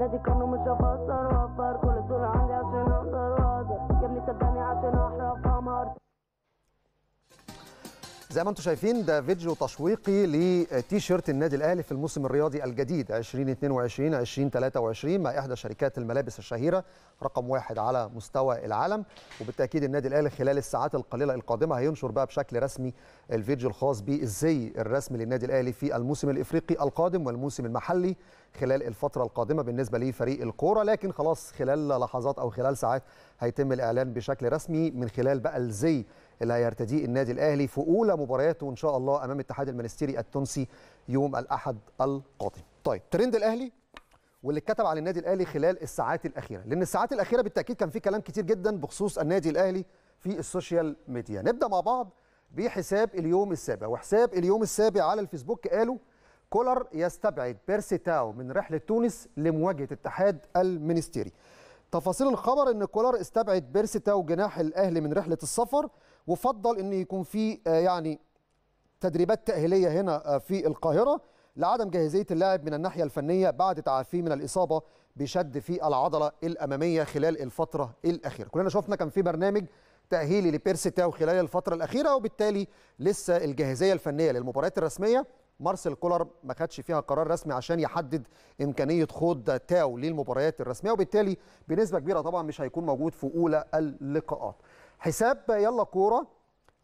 نادي كونه مش هفسر وافر كل بطولة عندي عشان اقدر واقدر يا ابني صدقني عشان احرق زي ما انتم شايفين ده فيديو تشويقي لتيشيرت النادي الاهلي في الموسم الرياضي الجديد 2022 2023 مع احدى شركات الملابس الشهيره رقم واحد على مستوى العالم وبالتاكيد النادي الاهلي خلال الساعات القليله القادمه هينشر بقى بشكل رسمي الفيديو الخاص بالزي الرسمي للنادي الاهلي في الموسم الافريقي القادم والموسم المحلي خلال الفتره القادمه بالنسبه لفريق الكوره لكن خلاص خلال لحظات او خلال ساعات هيتم الاعلان بشكل رسمي من خلال بقى الزي اللي هيرتديه النادي الاهلي في اولى مبارياته ان شاء الله امام اتحاد المنستيري التونسي يوم الاحد القادم. طيب ترند الاهلي واللي اتكتب على النادي الاهلي خلال الساعات الاخيره لان الساعات الاخيره بالتاكيد كان في كلام كتير جدا بخصوص النادي الاهلي في السوشيال ميديا نبدا مع بعض بحساب اليوم السابع وحساب اليوم السابع على الفيسبوك قالوا كولر يستبعد بيرسي تاو من رحله تونس لمواجهه اتحاد المنستيري تفاصيل الخبر ان كولر استبعد بيرسيتا وجناح الاهلي من رحله السفر وفضل ان يكون في آه، يعني تدريبات تاهيليه هنا آه، في القاهره لعدم جاهزيه اللاعب من الناحيه الفنيه بعد تعافيه من الاصابه بشد في العضله الاماميه خلال الفتره الاخيره كلنا شفنا كان في برنامج تاهيلي لبيرسي تاو خلال الفتره الاخيره وبالتالي لسه الجاهزيه الفنيه للمباريات الرسميه مارسيل كولر ما خدش فيها قرار رسمي عشان يحدد امكانيه خوض تاو للمباريات الرسميه وبالتالي بنسبه كبيره طبعا مش هيكون موجود في اولى اللقاءات حساب يلا كوره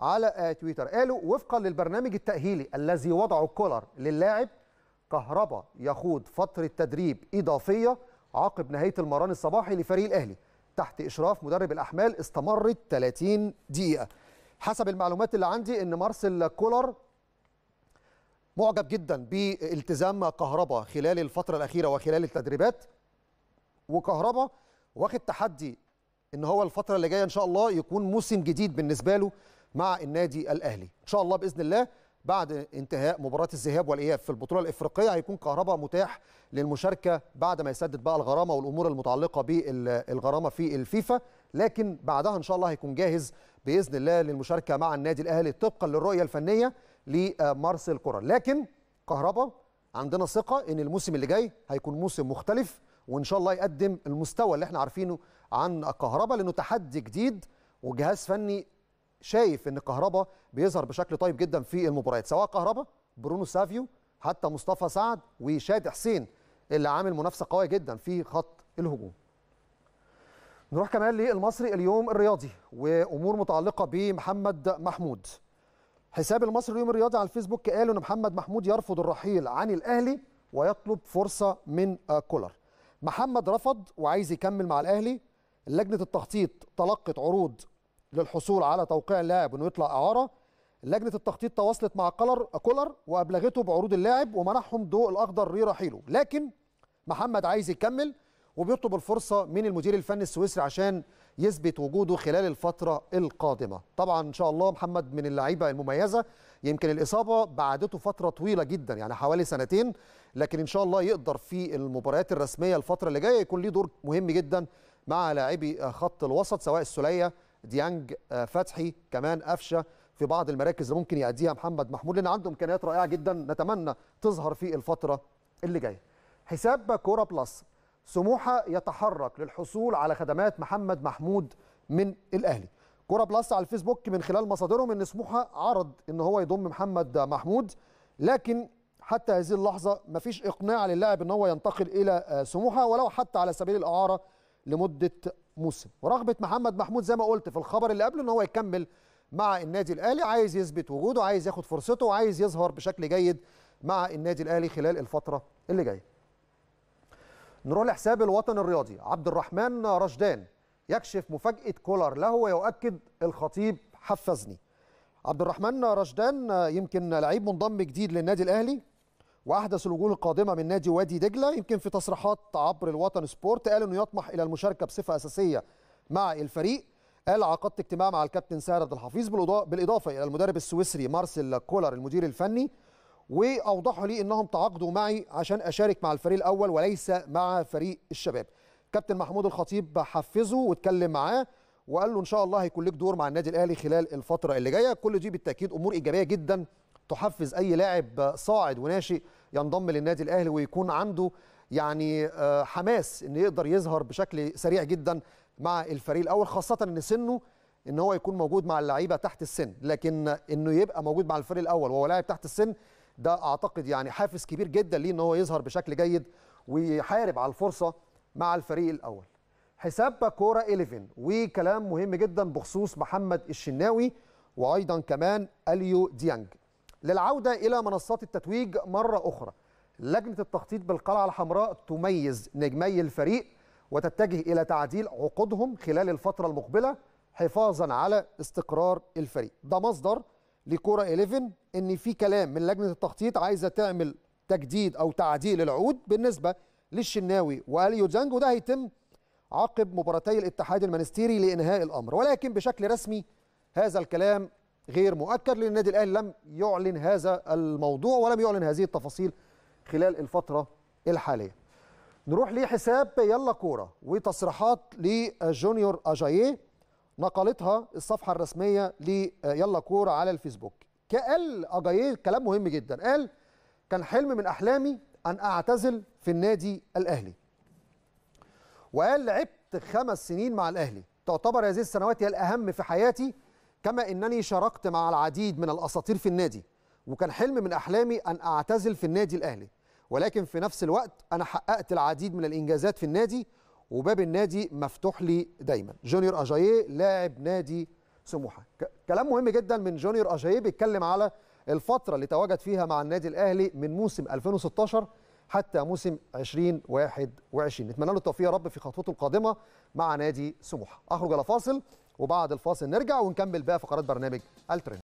على آه، تويتر قالوا وفقا للبرنامج التاهيلي الذي وضعه كولر للاعب كهربا يخوض فتره تدريب اضافيه عقب نهايه المران الصباحي لفريق الاهلي تحت اشراف مدرب الاحمال استمرت 30 دقيقه حسب المعلومات اللي عندي ان مارسيل كولر معجب جدا بالتزام كهربا خلال الفتره الاخيره وخلال التدريبات وكهربا واخد تحدي ان هو الفتره اللي جايه ان شاء الله يكون موسم جديد بالنسبه له مع النادي الاهلي ان شاء الله باذن الله بعد انتهاء مباراه الذهاب والاياب في البطوله الافريقيه هيكون كهربا متاح للمشاركه بعد ما يسدد بقى الغرامه والامور المتعلقه بالغرامه في الفيفا لكن بعدها ان شاء الله هيكون جاهز باذن الله للمشاركه مع النادي الاهلي طبقا للرؤيه الفنيه لمارس الكره لكن كهربا عندنا ثقه ان الموسم اللي جاي هيكون موسم مختلف وان شاء الله يقدم المستوى اللي احنا عارفينه عن كهربا لانه تحدي جديد وجهاز فني شايف ان كهربا بيظهر بشكل طيب جدا في المباريات سواء كهربا برونو سافيو حتى مصطفى سعد وشاد حسين اللي عامل منافسه قويه جدا في خط الهجوم نروح كمان للمصري اليوم الرياضي وامور متعلقه بمحمد محمود حساب المصري اليوم الرياضي على الفيسبوك قال ان محمد محمود يرفض الرحيل عن الاهلي ويطلب فرصه من آه، كولر محمد رفض وعايز يكمل مع الاهلي لجنه التخطيط تلقت عروض للحصول على توقيع اللاعب انه يطلع اعاره لجنه التخطيط تواصلت مع كولر كولر وابلغته بعروض اللاعب ومنحهم ضوء الاخضر لرحيله لكن محمد عايز يكمل وبيطلب الفرصه من المدير الفني السويسري عشان يثبت وجوده خلال الفتره القادمه طبعا ان شاء الله محمد من اللعيبه المميزه يمكن الاصابه بعدته فتره طويله جدا يعني حوالي سنتين لكن ان شاء الله يقدر في المباريات الرسميه الفتره اللي جايه يكون ليه دور مهم جدا مع لاعبي خط الوسط سواء السوليه ديانج آه، فتحي كمان قفشه في بعض المراكز اللي ممكن يأديها محمد محمود لان عنده امكانيات رائعه جدا نتمنى تظهر في الفتره اللي جايه حساب كوره بلس سموحه يتحرك للحصول على خدمات محمد محمود من الاهلي كوره بلس على الفيسبوك من خلال مصادرهم ان سموحه عرض ان هو يضم محمد محمود لكن حتى هذه اللحظه مفيش اقناع للاعب ان هو ينتقل الى آه، سموحه ولو حتى على سبيل الاعاره لمده موسم ورغبه محمد محمود زي ما قلت في الخبر اللي قبله ان هو يكمل مع النادي الاهلي عايز يثبت وجوده عايز ياخد فرصته وعايز يظهر بشكل جيد مع النادي الاهلي خلال الفتره اللي جايه نروح لحساب الوطن الرياضي عبد الرحمن رشدان يكشف مفاجأة كولر له ويؤكد الخطيب حفزني عبد الرحمن رشدان يمكن لعيب منضم جديد للنادي الأهلي وأحدث الوجوه القادمة من نادي وادي دجلة يمكن في تصريحات عبر الوطن سبورت قال أنه يطمح إلى المشاركة بصفة أساسية مع الفريق قال عقدت اجتماع مع الكابتن ساهر عبد الحفيظ بالإضافة إلى المدرب السويسري مارسيل كولر المدير الفني واوضحوا لي انهم تعاقدوا معي عشان اشارك مع الفريق الاول وليس مع فريق الشباب كابتن محمود الخطيب حفزه واتكلم معاه وقال له ان شاء الله هيكون لك دور مع النادي الاهلي خلال الفتره اللي جايه كل دي بالتاكيد امور ايجابيه جدا تحفز اي لاعب صاعد وناشئ ينضم للنادي الاهلي ويكون عنده يعني آه، حماس ان يقدر يظهر بشكل سريع جدا مع الفريق الاول خاصه ان سنه ان هو يكون موجود مع اللعيبه تحت السن لكن انه يبقى موجود مع الفريق الاول وهو لاعب تحت السن ده اعتقد يعني حافز كبير جدا ليه ان هو يظهر بشكل جيد ويحارب على الفرصه مع الفريق الاول حساب باكوره 11 وكلام مهم جدا بخصوص محمد الشناوي وايضا كمان اليو ديانج للعوده الى منصات التتويج مره اخرى لجنه التخطيط بالقلعه الحمراء تميز نجمي الفريق وتتجه الى تعديل عقودهم خلال الفتره المقبله حفاظا على استقرار الفريق ده مصدر لكوره 11 ان في كلام من لجنه التخطيط عايزه تعمل تجديد او تعديل العود بالنسبه للشناوي واليو جانج وده هيتم عقب مباراتي الاتحاد المانستيري لانهاء الامر ولكن بشكل رسمي هذا الكلام غير مؤكد لان النادي الاهلي لم يعلن هذا الموضوع ولم يعلن هذه التفاصيل خلال الفتره الحاليه. نروح لحساب يلا كوره وتصريحات لجونيور اجاييه نقلتها الصفحه الرسميه ليلا آه، كوره على الفيسبوك قال اجاييه كلام مهم جدا قال كان حلم من احلامي ان اعتزل في النادي الاهلي وقال لعبت خمس سنين مع الاهلي تعتبر هذه السنوات هي الاهم في حياتي كما انني شاركت مع العديد من الاساطير في النادي وكان حلم من احلامي ان اعتزل في النادي الاهلي ولكن في نفس الوقت انا حققت العديد من الانجازات في النادي وباب النادي مفتوح لي دايما جونيور اجاييه لاعب نادي سموحه كلام مهم جدا من جونيور اجاييه بيتكلم على الفتره اللي تواجد فيها مع النادي الاهلي من موسم 2016 حتى موسم 2021 نتمنى له التوفيق يا رب في خطوته القادمه مع نادي سموحه اخرج على فاصل وبعد الفاصل نرجع ونكمل بقى فقرات برنامج الترند